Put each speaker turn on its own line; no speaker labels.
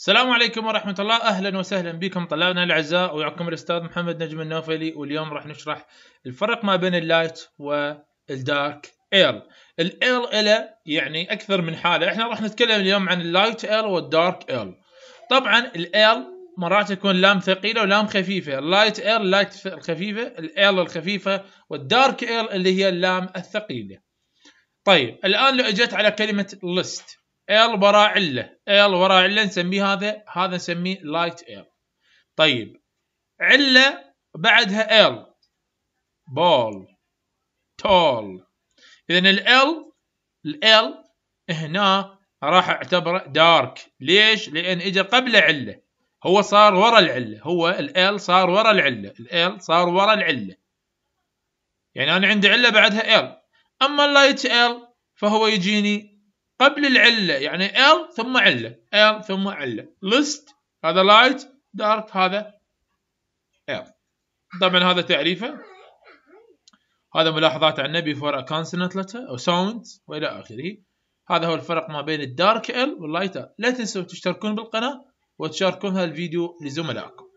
السلام عليكم ورحمة الله أهلا وسهلا بكم طلابنا الأعزاء ويعكم الأستاذ محمد نجم النوفلي واليوم راح نشرح الفرق ما بين اللايت والدارك اير الاير إلى يعني أكثر من حالة احنا راح نتكلم اليوم عن اللايت اير والدارك اير طبعا الاير مرات تكون لام ثقيلة ولام خفيفة اللايت اير اللايت الخفيفة الاير الخفيفة والدارك اير اللي هي اللام الثقيلة طيب الآن لو أجيت على كلمة ليست ال وراء علة ال وراء علة نسميه هذا هذا نسميه light L طيب علة بعدها L ball tall إذا ال ال هنا راح اعتبره دارك ليش؟ لأن اجى قبل علة هو صار ورا العلة هو ال L صار ورا العلة ال L صار ورا العلة يعني أنا عندي علة بعدها L أما اللايت L فهو يجيني قبل العله يعني L ثم عله L ثم عله list هذا light dark هذا L طبعا هذا تعريفه هذا ملاحظات عن النبي فور consonant لتر او ساوند والى اخره هذا هو الفرق ما بين الدارك ال واللايت لا تنسوا تشتركون بالقناه وتشاركون هالفيديو لزملائكم